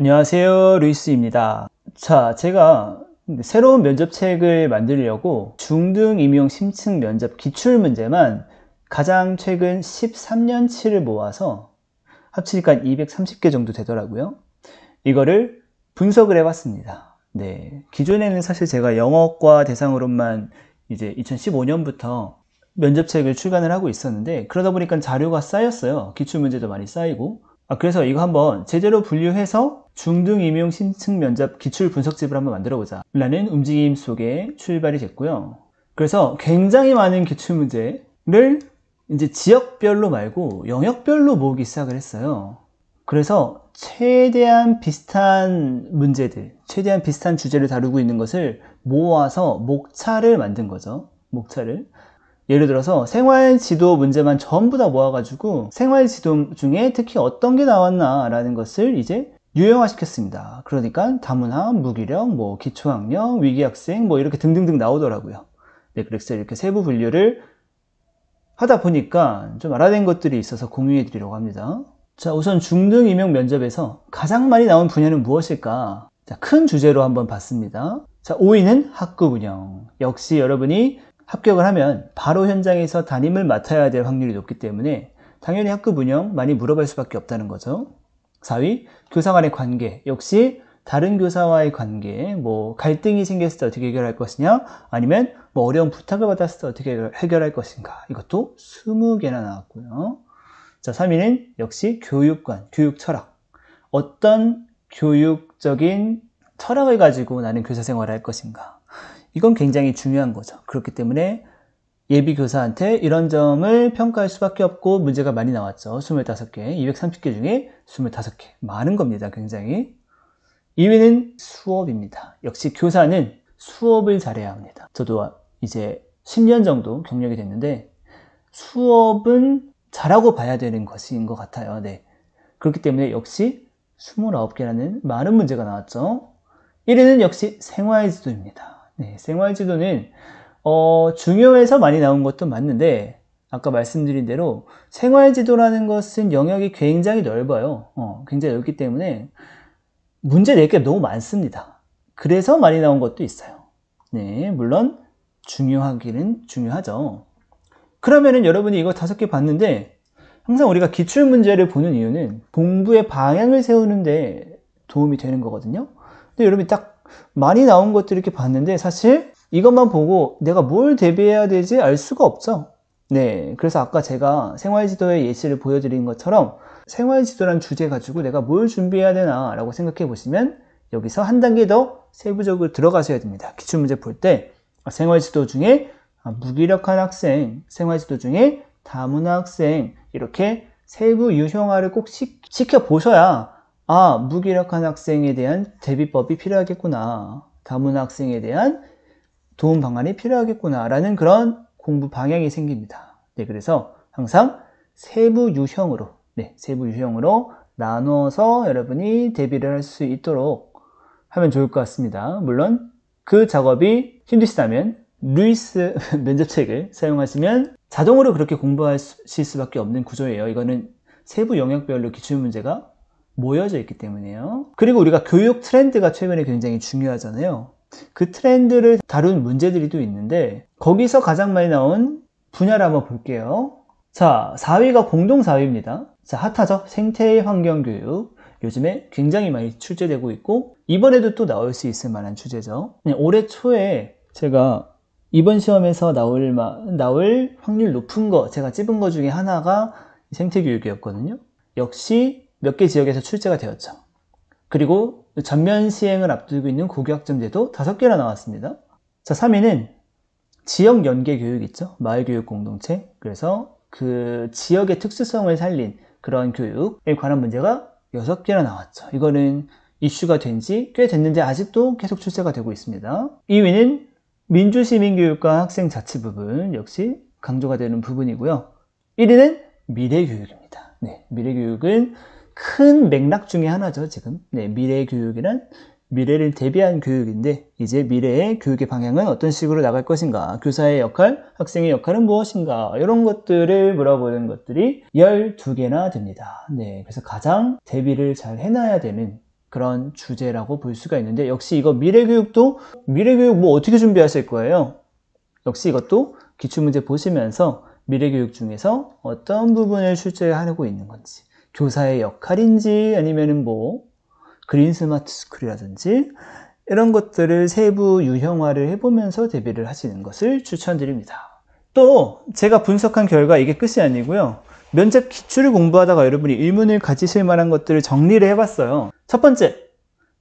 안녕하세요 루이스입니다 자 제가 새로운 면접책을 만들려고 중등 임용 심층 면접 기출 문제만 가장 최근 13년치를 모아서 합치니까 230개 정도 되더라고요 이거를 분석을 해봤습니다 네 기존에는 사실 제가 영어과 대상으로만 이제 2015년부터 면접책을 출간을 하고 있었는데 그러다 보니까 자료가 쌓였어요 기출문제도 많이 쌓이고 아, 그래서 이거 한번 제대로 분류해서 중등 임용 신층 면접 기출 분석집을 한번 만들어 보자 라는 움직임 속에 출발이 됐고요 그래서 굉장히 많은 기출 문제를 이제 지역별로 말고 영역별로 모으기 시작을 했어요 그래서 최대한 비슷한 문제들 최대한 비슷한 주제를 다루고 있는 것을 모아서 목차를 만든 거죠 목차를 예를 들어서 생활지도 문제만 전부 다 모아가지고 생활지도 중에 특히 어떤 게 나왔나 라는 것을 이제 유형화시켰습니다. 그러니까 다문화, 무기력, 뭐 기초학력, 위기학생 뭐 이렇게 등등등 나오더라고요. 네, 그래서 이렇게 세부 분류를 하다 보니까 좀 알아낸 것들이 있어서 공유해 드리려고 합니다. 자, 우선 중등 임용 면접에서 가장 많이 나온 분야는 무엇일까? 자, 큰 주제로 한번 봤습니다. 자, 5위는 학급 운영. 역시 여러분이 합격을 하면 바로 현장에서 담임을 맡아야 될 확률이 높기 때문에 당연히 학급 운영 많이 물어볼 수밖에 없다는 거죠. 4위 교사 간의 관계 역시 다른 교사와의 관계, 뭐 갈등이 생겼을 때 어떻게 해결할 것이냐, 아니면 뭐 어려운 부탁을 받았을 때 어떻게 해결할 것인가. 이것도 20개나 나왔고요. 자, 3위는 역시 교육관, 교육 철학. 어떤 교육적인 철학을 가지고 나는 교사 생활을 할 것인가. 이건 굉장히 중요한 거죠. 그렇기 때문에 예비 교사한테 이런 점을 평가할 수밖에 없고 문제가 많이 나왔죠. 25개, 230개 중에 25개. 많은 겁니다. 굉장히. 2위는 수업입니다. 역시 교사는 수업을 잘해야 합니다. 저도 이제 10년 정도 경력이 됐는데 수업은 잘하고 봐야 되는 것인 것 같아요. 네. 그렇기 때문에 역시 29개라는 많은 문제가 나왔죠. 1위는 역시 생활지도입니다. 네, 생활지도는 어, 중요해서 많이 나온 것도 맞는데 아까 말씀드린 대로 생활지도라는 것은 영역이 굉장히 넓어요. 어, 굉장히 넓기 때문에 문제 낼 게 너무 많습니다. 그래서 많이 나온 것도 있어요. 네, 물론 중요하기는 중요하죠. 그러면은 여러분이 이거 다섯 개 봤는데 항상 우리가 기출문제를 보는 이유는 공부의 방향을 세우는데 도움이 되는 거거든요. 근데 여러분이 딱 많이 나온 것들 이렇게 봤는데 사실 이것만 보고 내가 뭘 대비해야 되지 알 수가 없죠. 네, 그래서 아까 제가 생활지도의 예시를 보여드린 것처럼 생활지도란 주제 가지고 내가 뭘 준비해야 되나 라고 생각해 보시면 여기서 한 단계 더 세부적으로 들어가셔야 됩니다. 기출문제 볼 때 생활지도 중에 무기력한 학생, 생활지도 중에 다문화 학생 이렇게 세부 유형화를 꼭 시, 시켜보셔야 아 무기력한 학생에 대한 대비법이 필요하겠구나 다문화 학생에 대한 도움 방안이 필요하겠구나라는 그런 공부 방향이 생깁니다. 네, 그래서 항상 세부 유형으로, 네, 세부 유형으로 나눠서 여러분이 대비를 할 수 있도록 하면 좋을 것 같습니다. 물론 그 작업이 힘드시다면 루이스 면접책을 사용하시면 자동으로 그렇게 공부하실 수밖에 없는 구조예요. 이거는 세부 영역별로 기출문제가 모여져 있기 때문에요. 그리고 우리가 교육 트렌드가 최근에 굉장히 중요하잖아요. 그 트렌드를 다룬 문제들이 또 있는데 거기서 가장 많이 나온 분야를 한번 볼게요 자 4위가 공동 4위입니다 자 핫하죠 생태 환경 교육 요즘에 굉장히 많이 출제되고 있고 이번에도 또 나올 수 있을 만한 주제죠 네, 올해 초에 제가 이번 시험에서 나올, 마, 나올 확률 높은 거 제가 찝은 거 중에 하나가 생태교육이었거든요 역시 몇 개 지역에서 출제가 되었죠 그리고 전면 시행을 앞두고 있는 고교학점제도 5개나 나왔습니다. 자, 3위는 지역 연계 교육 있죠. 마을 교육 공동체. 그래서 그 지역의 특수성을 살린 그런 교육에 관한 문제가 6개나 나왔죠. 이거는 이슈가 된지 꽤 됐는데 아직도 계속 출제가 되고 있습니다. 2위는 민주시민교육과 학생자치 부분 역시 강조가 되는 부분이고요. 1위는 미래교육입니다. 네, 미래교육은 큰 맥락 중에 하나죠 지금 네, 미래 의 교육이란 미래를 대비한 교육인데 이제 미래의 교육의 방향은 어떤 식으로 나갈 것인가 교사의 역할, 학생의 역할은 무엇인가 이런 것들을 물어보는 것들이 12개나 됩니다 네, 그래서 가장 대비를 잘 해놔야 되는 그런 주제라고 볼 수가 있는데 역시 이거 미래교육도 미래교육 뭐 어떻게 준비하실 거예요? 역시 이것도 기출문제 보시면서 미래교육 중에서 어떤 부분을 출제하고 려 있는 건지 교사의 역할인지 아니면뭐 그린 스마트 스쿨이라든지 이런 것들을 세부 유형화를 해보면서 대비를 하시는 것을 추천드립니다. 또 제가 분석한 결과 이게 끝이 아니고요. 면접 기출을 공부하다가 여러분이 일문을 가지실 만한 것들을 정리를 해봤어요. 첫 번째,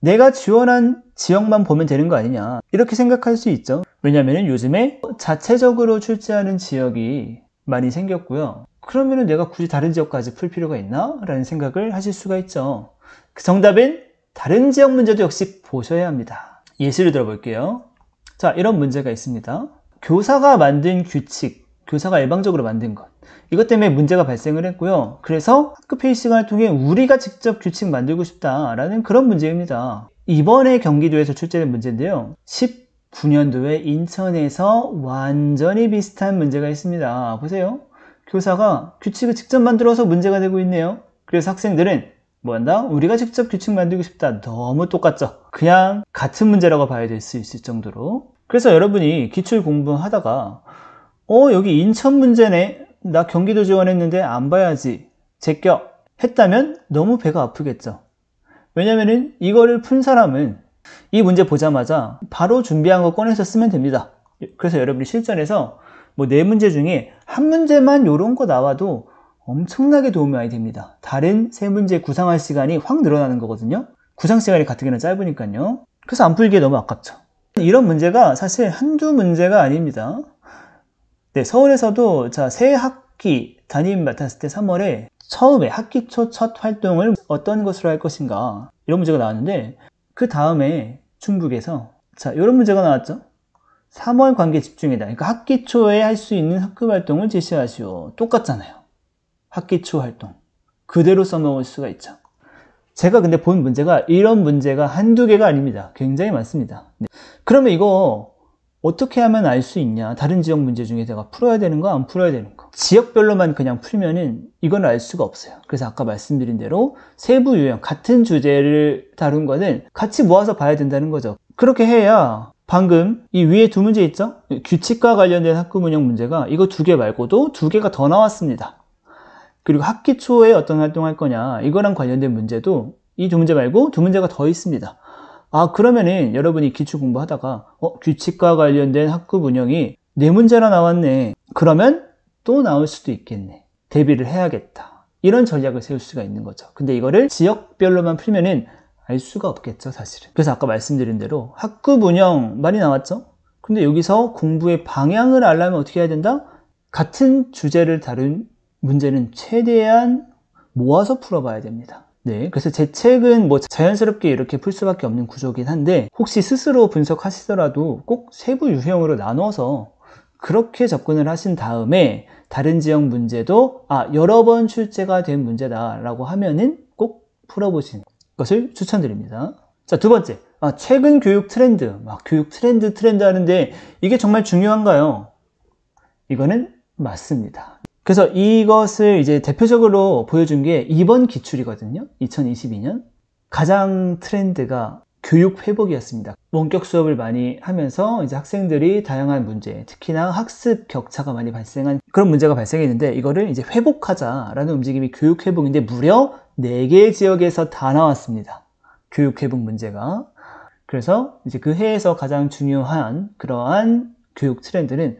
내가 지원한 지역만 보면 되는 거 아니냐 이렇게 생각할 수 있죠. 왜냐하면 요즘에 자체적으로 출제하는 지역이 많이 생겼고요. 그러면은 내가 굳이 다른 지역까지 풀 필요가 있나? 라는 생각을 하실 수가 있죠. 그 정답인 다른 지역 문제도 역시 보셔야 합니다. 예시를 들어볼게요. 자, 이런 문제가 있습니다. 교사가 만든 규칙, 교사가 일방적으로 만든 것. 이것 때문에 문제가 발생을 했고요. 그래서 학급회의 시간을 통해 우리가 직접 규칙 만들고 싶다라는 그런 문제입니다. 이번에 경기도에서 출제된 문제인데요. 19년도에 인천에서 완전히 비슷한 문제가 있습니다. 보세요. 교사가 규칙을 직접 만들어서 문제가 되고 있네요 그래서 학생들은 뭐한다? 우리가 직접 규칙 만들고 싶다 너무 똑같죠 그냥 같은 문제라고 봐야 될 수 있을 정도로 그래서 여러분이 기출 공부하다가 어 여기 인천 문제네 나 경기도 지원했는데 안 봐야지 제껴 했다면 너무 배가 아프겠죠 왜냐면은 이거를 푼 사람은 이 문제 보자마자 바로 준비한 거 꺼내서 쓰면 됩니다 그래서 여러분이 실전에서 뭐네 문제 중에 한 문제만 요런 거 나와도 엄청나게 도움이 많이 됩니다 다른 세 문제 구상할 시간이 확 늘어나는 거거든요 구상 시간이 가뜩이나 짧으니까요 그래서 안 풀기에 너무 아깝죠 이런 문제가 사실 한두 문제가 아닙니다 네, 서울에서도 자새 학기 담임 맡았을 때 3월에 처음에 학기 초 첫 활동을 어떤 것으로 할 것인가 이런 문제가 나왔는데 그 다음에 중국에서 자 이런 문제가 나왔죠 3월 관계 집중이다. 그러니까 학기 초에 할 수 있는 학급 활동을 제시하시오. 똑같잖아요. 학기 초 활동. 그대로 써먹을 수가 있죠. 제가 근데 본 문제가 이런 문제가 한두 개가 아닙니다. 굉장히 많습니다. 네. 그러면 이거 어떻게 하면 알 수 있냐? 다른 지역 문제 중에 내가 풀어야 되는 거, 안 풀어야 되는 거. 지역별로만 그냥 풀면은 이건 알 수가 없어요. 그래서 아까 말씀드린 대로 세부 유형, 같은 주제를 다룬 거는 같이 모아서 봐야 된다는 거죠. 그렇게 해야 방금 이 위에 두 문제 있죠? 규칙과 관련된 학급 운영 문제가 이거 두 개 말고도 두 개가 더 나왔습니다. 그리고 학기 초에 어떤 활동할 거냐 이거랑 관련된 문제도 이 두 문제 말고 두 문제가 더 있습니다. 아 그러면은 여러분이 기초 공부하다가 어, 규칙과 관련된 학급 운영이 네 문제나 나왔네 그러면 또 나올 수도 있겠네 대비를 해야겠다 이런 전략을 세울 수가 있는 거죠 근데 이거를 지역별로만 풀면은 알 수가 없겠죠 사실은 그래서 아까 말씀드린 대로 학급 운영 많이 나왔죠 근데 여기서 공부의 방향을 알려면 어떻게 해야 된다? 같은 주제를 다룬 문제는 최대한 모아서 풀어봐야 됩니다 네, 그래서 제 책은 뭐 자연스럽게 이렇게 풀 수밖에 없는 구조긴 한데 혹시 스스로 분석하시더라도 꼭 세부 유형으로 나눠서 그렇게 접근을 하신 다음에 다른 지역 문제도 아 여러 번 출제가 된 문제다라고 하면은 꼭 풀어보시는 것을 추천드립니다. 자, 두 번째. 아, 최근 교육 트렌드. 막 아, 교육 트렌드 트렌드 하는데 이게 정말 중요한가요? 이거는 맞습니다. 그래서 이것을 이제 대표적으로 보여준 게 이번 기출이거든요. 2022년. 가장 트렌드가 교육 회복이었습니다. 원격 수업을 많이 하면서 이제 학생들이 다양한 문제, 특히나 학습 격차가 많이 발생한 그런 문제가 발생했는데 이거를 이제 회복하자라는 움직임이 교육 회복인데 무려 4개 지역에서 다 나왔습니다. 교육 회복 문제가. 그래서 이제 그 해에서 가장 중요한 그러한 교육 트렌드는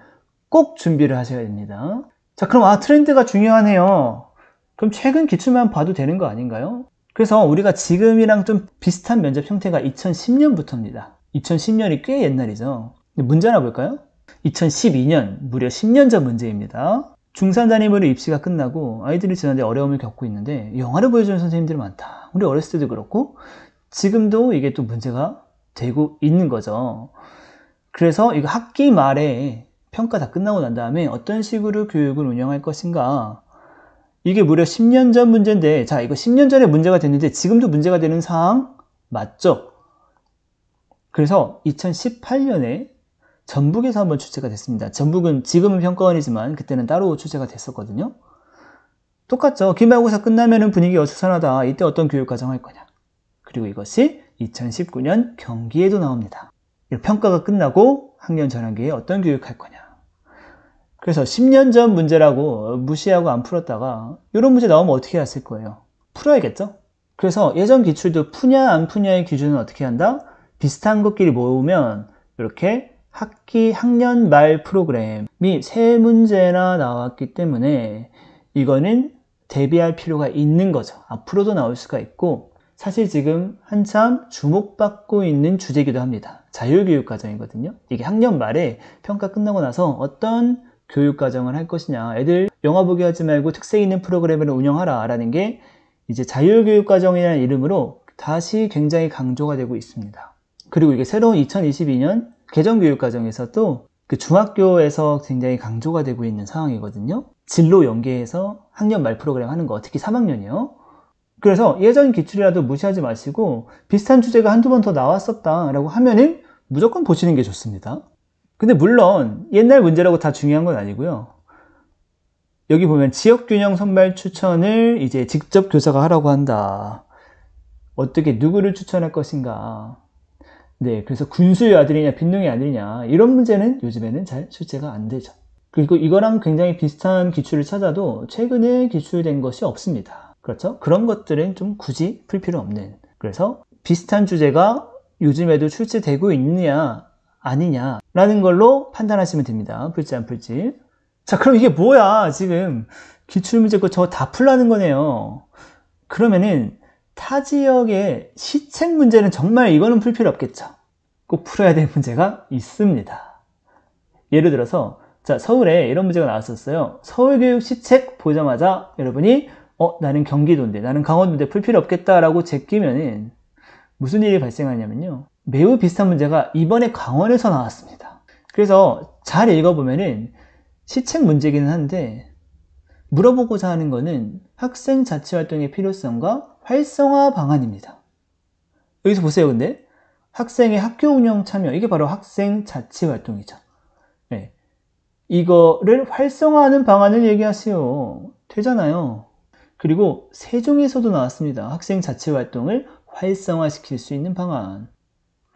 꼭 준비를 하셔야 됩니다. 자, 그럼 아 트렌드가 중요하네요. 그럼 최근 기출만 봐도 되는 거 아닌가요? 그래서 우리가 지금이랑 좀 비슷한 면접 형태가 2010년부터입니다 2010년이 꽤 옛날이죠 문제나 하 볼까요? 2012년 무려 10년 전 문제입니다 중산단임으로 입시가 끝나고 아이들이 지난데 어려움을 겪고 있는데 영화를 보여주는 선생님들이 많다 우리 어렸을 때도 그렇고 지금도 이게 또 문제가 되고 있는 거죠 그래서 이거 학기 말에 평가 다 끝나고 난 다음에 어떤 식으로 교육을 운영할 것인가 이게 무려 10년 전 문제인데 자 이거 10년 전에 문제가 됐는데 지금도 문제가 되는 사항 맞죠? 그래서 2018년에 전북에서 한번 출제가 됐습니다. 전북은 지금은 평가원이지만 그때는 따로 출제가 됐었거든요. 똑같죠. 기말고사 끝나면 분위기가 어수선하다. 이때 어떤 교육과정 할 거냐. 그리고 이것이 2019년 경기에도 나옵니다. 평가가 끝나고 학년 전환기에 어떤 교육 할 거냐. 그래서 10년 전 문제라고 무시하고 안 풀었다가 이런 문제 나오면 어떻게 했을 거예요? 풀어야겠죠? 그래서 예전 기출도 푸냐 안 푸냐의 기준은 어떻게 한다? 비슷한 것끼리 모으면 이렇게 학기 학년 말 프로그램이 세 문제나 나왔기 때문에 이거는 대비할 필요가 있는 거죠. 앞으로도 나올 수가 있고 사실 지금 한참 주목받고 있는 주제이기도 합니다. 자율교육 과정이거든요. 이게 학년 말에 평가 끝나고 나서 어떤 교육과정을 할 것이냐 애들 영화 보게 하지 말고 특색 있는 프로그램을 운영하라 라는 게 이제 자율교육과정이라는 이름으로 다시 굉장히 강조가 되고 있습니다 그리고 이게 새로운 2022년 개정교육과정에서 도그 중학교에서 굉장히 강조가 되고 있는 상황이거든요 진로 연계해서 학년 말 프로그램 하는 거 특히 3학년이요 그래서 예전 기출이라도 무시하지 마시고 비슷한 주제가 한두 번 더 나왔었다 라고 하면은 무조건 보시는 게 좋습니다 근데 물론 옛날 문제라고 다 중요한 건 아니고요. 여기 보면 지역균형 선발 추천을 이제 직접 교사가 하라고 한다. 어떻게 누구를 추천할 것인가. 네, 그래서 군수의 아들이냐 빈둥의 아들이냐 이런 문제는 요즘에는 잘 출제가 안 되죠. 그리고 이거랑 굉장히 비슷한 기출을 찾아도 최근에 기출된 것이 없습니다. 그렇죠? 그런 것들은 좀 굳이 풀 필요 없는. 그래서 비슷한 주제가 요즘에도 출제되고 있느냐 아니냐 라는 걸로 판단하시면 됩니다. 풀지 안 풀지. 자 그럼 이게 뭐야 지금 기출문제 거 저거 다 풀라는 거네요. 그러면은 타 지역의 시책 문제는 정말 이거는 풀 필요 없겠죠. 꼭 풀어야 될 문제가 있습니다. 예를 들어서 자 서울에 이런 문제가 나왔었어요. 서울교육 시책 보자마자 여러분이 어 나는 경기도인데 나는 강원도인데 풀 필요 없겠다라고 제끼면은 무슨 일이 발생하냐면요. 매우 비슷한 문제가 이번에 강원에서 나왔습니다. 그래서 잘 읽어보면은 시책 문제기는 이 한데 물어보고자 하는 것은 학생 자치활동의 필요성과 활성화 방안입니다. 여기서 보세요 근데 학생의 학교 운영 참여 이게 바로 학생 자치활동이죠. 네. 이거를 활성화하는 방안을 얘기하세요. 되잖아요. 그리고 세종에서도 나왔습니다. 학생 자치활동을 활성화시킬 수 있는 방안.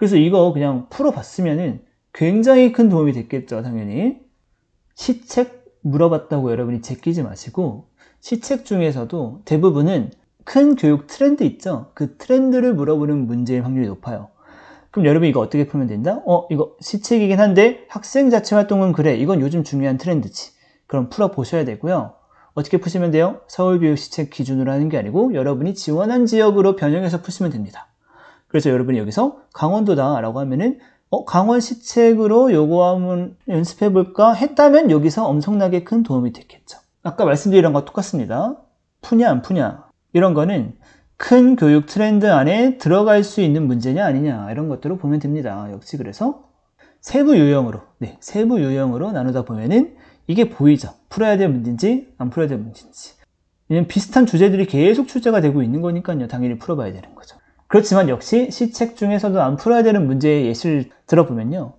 그래서 이거 그냥 풀어봤으면 굉장히 큰 도움이 됐겠죠 당연히 시책 물어봤다고 여러분이 제끼지 마시고 시책 중에서도 대부분은 큰 교육 트렌드 있죠 그 트렌드를 물어보는 문제일 확률이 높아요 그럼 여러분 이거 어떻게 풀면 된다? 어 이거 시책이긴 한데 학생 자체 활동은 그래 이건 요즘 중요한 트렌드지 그럼 풀어보셔야 되고요 어떻게 푸시면 돼요? 서울교육시책 기준으로 하는 게 아니고 여러분이 지원한 지역으로 변형해서 푸시면 됩니다 그래서 여러분이 여기서 강원도다 라고 하면은 어, 강원 시책으로 요거 한번 연습해 볼까 했다면 여기서 엄청나게 큰 도움이 됐겠죠 아까 말씀드린 것과 똑같습니다 푸냐 안 푸냐 이런 거는 큰 교육 트렌드 안에 들어갈 수 있는 문제냐 아니냐 이런 것들을 보면 됩니다 역시 그래서 세부 유형으로 네, 세부 유형으로 나누다 보면은 이게 보이죠 풀어야 될 문제인지 안 풀어야 될 문제인지 왜냐면 비슷한 주제들이 계속 출제가 되고 있는 거니까요 당연히 풀어봐야 되는 거죠 그렇지만 역시 시책 중에서도 안 풀어야 되는 문제의 예시를 들어보면요.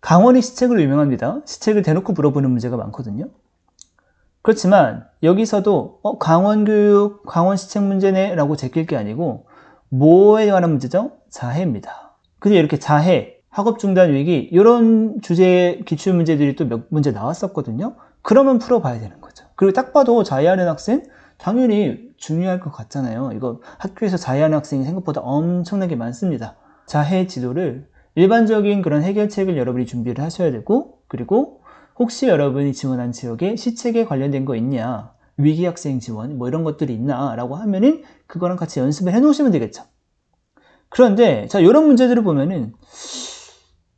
강원이 시책으로 유명합니다. 시책을 대놓고 물어보는 문제가 많거든요. 그렇지만 여기서도 어, 강원교육, 강원시책 문제네 라고 제낄 게 아니고 뭐에 관한 문제죠? 자해입니다. 근데 이렇게 자해, 학업중단 위기 이런 주제의 기출문제들이 또 몇 문제 나왔었거든요. 그러면 풀어봐야 되는 거죠. 그리고 딱 봐도 자해하는 학생 당연히 중요할 것 같잖아요 이거 학교에서 자해하는 학생이 생각보다 엄청나게 많습니다 자해 지도를 일반적인 그런 해결책을 여러분이 준비를 하셔야 되고 그리고 혹시 여러분이 지원한 지역에 시책에 관련된 거 있냐 위기 학생 지원 뭐 이런 것들이 있나 라고 하면은 그거랑 같이 연습을 해 놓으시면 되겠죠 그런데 자 이런 문제들을 보면은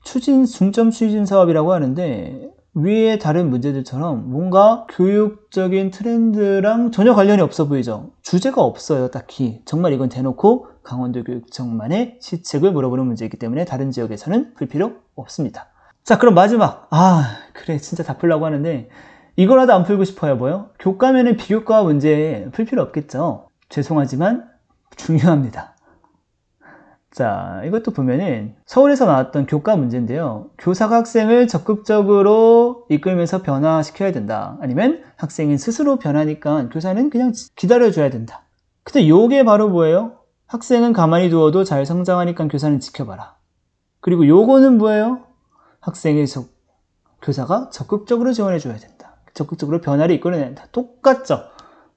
추진 중점 추진 사업이라고 하는데 위에 다른 문제들처럼 뭔가 교육적인 트렌드랑 전혀 관련이 없어 보이죠 주제가 없어요 딱히 정말 이건 대놓고 강원도 교육청만의 시책을 물어보는 문제이기 때문에 다른 지역에서는 풀 필요 없습니다 자 그럼 마지막 아 그래 진짜 다 풀라고 하는데 이걸 하다 안 풀고 싶어요 보여? 교과면은 비교과 문제 풀 필요 없겠죠 죄송하지만 중요합니다 자 이것도 보면은 서울에서 나왔던 교과 문제인데요 교사가 학생을 적극적으로 이끌면서 변화시켜야 된다 아니면 학생은 스스로 변하니까 교사는 그냥 기다려줘야 된다 근데 요게 바로 뭐예요? 학생은 가만히 두어도 잘 성장하니까 교사는 지켜봐라 그리고 요거는 뭐예요? 학생의 적, 교사가 적극적으로 지원해줘야 된다 적극적으로 변화를 이끌어내야 된다 똑같죠?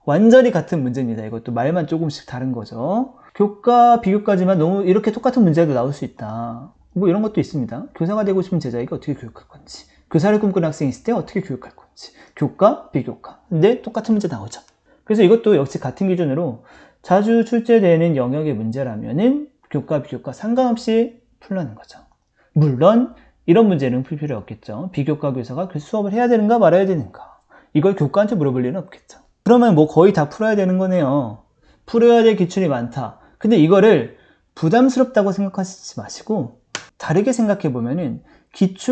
완전히 같은 문제입니다 이것도 말만 조금씩 다른 거죠 교과 비교까지만 너무 이렇게 똑같은 문제도 나올 수 있다 뭐 이런 것도 있습니다 교사가 되고 싶은 제자에게 어떻게 교육할 건지 교사를 꿈꾸는 학생이 있을 때 어떻게 교육할 건지 교과 비교과 근데 똑같은 문제 나오죠 그래서 이것도 역시 같은 기준으로 자주 출제되는 영역의 문제라면은 교과 비교과 상관없이 풀라는 거죠 물론 이런 문제는 풀 필요 없겠죠 비교과 교사가 그 수업을 해야 되는가 말아야 되는가 이걸 교과한테 물어볼 리는 없겠죠 그러면 뭐 거의 다 풀어야 되는 거네요 풀어야 될기출이 많다 근데 이거를 부담스럽다고 생각하시지 마시고 다르게 생각해 보면은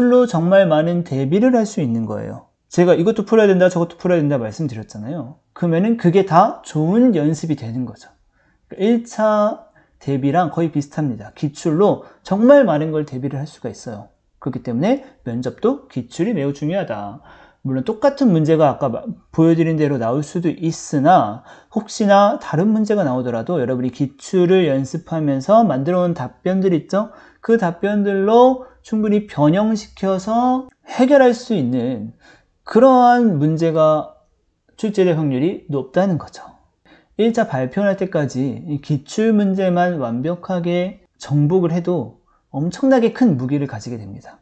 기출로 정말 많은 대비를 할 수 있는 거예요 제가 이것도 풀어야 된다 저것도 풀어야 된다 말씀드렸잖아요 그러면은 그게 다 좋은 연습이 되는 거죠 1차 그러니까 대비랑 거의 비슷합니다 기출로 정말 많은 걸 대비를 할 수가 있어요 그렇기 때문에 면접도 기출이 매우 중요하다 물론 똑같은 문제가 아까 보여드린 대로 나올 수도 있으나 혹시나 다른 문제가 나오더라도 여러분이 기출을 연습하면서 만들어 놓은 답변들 있죠? 그 답변들로 충분히 변형시켜서 해결할 수 있는 그러한 문제가 출제될 확률이 높다는 거죠. 1차 발표할 때까지 기출 문제만 완벽하게 정복을 해도 엄청나게 큰 무기를 가지게 됩니다.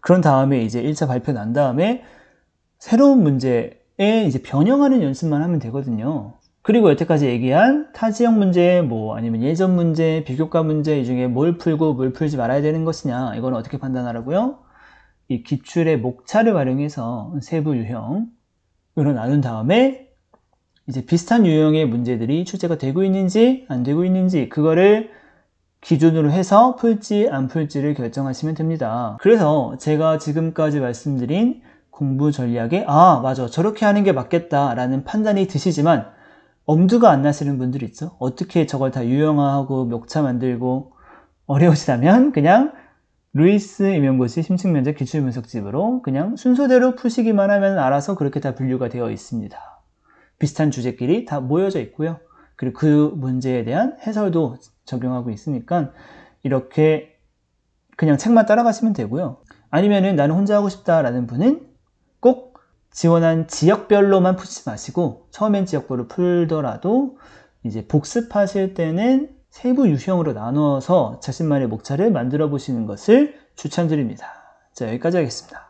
그런 다음에 이제 1차 발표 난 다음에 새로운 문제에 이제 변형하는 연습만 하면 되거든요 그리고 여태까지 얘기한 타지형 문제 뭐 아니면 예전 문제 비교과 문제 이 중에 뭘 풀고 뭘 풀지 말아야 되는 것이냐 이건 어떻게 판단하라고요 이 기출의 목차를 활용해서 세부 유형으로 나눈 다음에 이제 비슷한 유형의 문제들이 출제가 되고 있는지 안 되고 있는지 그거를 기준으로 해서 풀지 안 풀지를 결정하시면 됩니다 그래서 제가 지금까지 말씀드린 공부 전략에 아 맞아 저렇게 하는 게 맞겠다라는 판단이 드시지만 엄두가 안 나시는 분들이 있죠 어떻게 저걸 다 유형화하고 멱차 만들고 어려우시다면 그냥 루이스 임용고시 심층면접 기출분석집으로 그냥 순서대로 푸시기만 하면 알아서 그렇게 다 분류가 되어 있습니다 비슷한 주제끼리 다 모여져 있고요 그리고 그 문제에 대한 해설도 적용하고 있으니까 이렇게 그냥 책만 따라가시면 되고요 아니면은 나는 혼자 하고 싶다라는 분은 꼭 지원한 지역별로만 푸지 마시고 처음엔 지역별로 풀더라도 이제 복습하실 때는 세부 유형으로 나눠서 자신만의 목차를 만들어 보시는 것을 추천드립니다. 자 여기까지 하겠습니다.